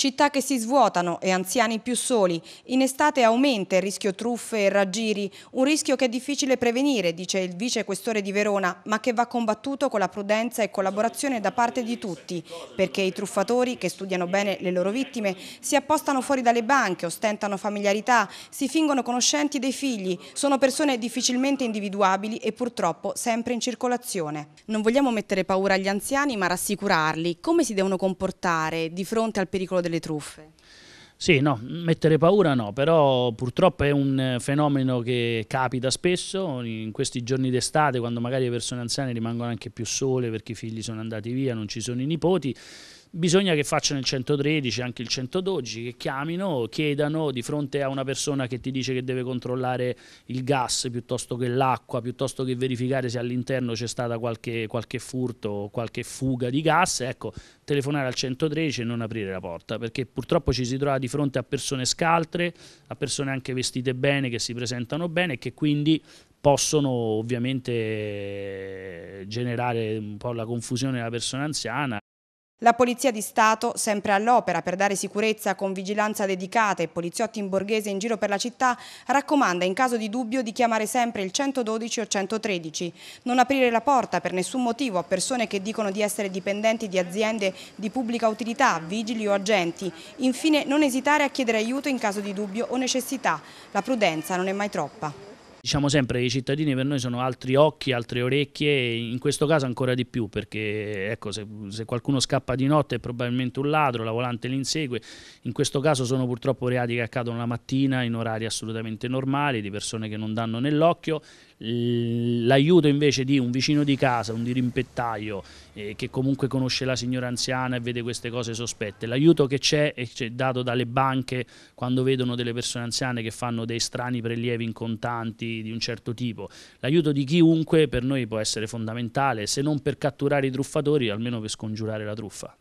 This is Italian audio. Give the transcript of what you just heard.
Città che si svuotano e anziani più soli. In estate aumenta il rischio truffe e raggiri, un rischio che è difficile prevenire, dice il vice questore di Verona, ma che va combattuto con la prudenza e collaborazione da parte di tutti, perché i truffatori, che studiano bene le loro vittime, si appostano fuori dalle banche, ostentano familiarità, si fingono conoscenti dei figli, sono persone difficilmente individuabili e purtroppo sempre in circolazione. Non vogliamo mettere paura agli anziani, ma rassicurarli. Come si devono comportare di fronte al pericolo del delle truffe? Sì, no, mettere paura no, però purtroppo è un eh, fenomeno che capita spesso in questi giorni d'estate, quando magari le persone anziane rimangono anche più sole perché i figli sono andati via, non ci sono i nipoti bisogna che facciano il 113, anche il 112, che chiamino, chiedano di fronte a una persona che ti dice che deve controllare il gas piuttosto che l'acqua, piuttosto che verificare se all'interno c'è stato qualche, qualche furto o qualche fuga di gas, ecco, telefonare al 113 e non aprire la porta, perché purtroppo ci si trova di fronte a persone scaltre, a persone anche vestite bene, che si presentano bene e che quindi possono ovviamente generare un po' la confusione della persona anziana. La Polizia di Stato, sempre all'opera per dare sicurezza con vigilanza dedicata e poliziotti in borghese in giro per la città, raccomanda in caso di dubbio di chiamare sempre il 112 o 113, non aprire la porta per nessun motivo a persone che dicono di essere dipendenti di aziende di pubblica utilità, vigili o agenti, infine non esitare a chiedere aiuto in caso di dubbio o necessità, la prudenza non è mai troppa. Diciamo sempre che i cittadini per noi sono altri occhi, altre orecchie in questo caso ancora di più perché ecco, se, se, qualcuno scappa di notte è probabilmente un ladro, la volante li insegue, in questo caso sono purtroppo reati che accadono la mattina in orari assolutamente normali di persone che non danno nell'occhio l'aiuto invece di un vicino di casa, un dirimpettaio eh, che comunque conosce la signora anziana e vede queste cose sospette, l'aiuto che c'è è dato dalle banche quando vedono delle persone anziane che fanno dei strani prelievi in contanti di un certo tipo, l'aiuto di chiunque per noi può essere fondamentale, se non per catturare i truffatori, almeno per scongiurare la truffa.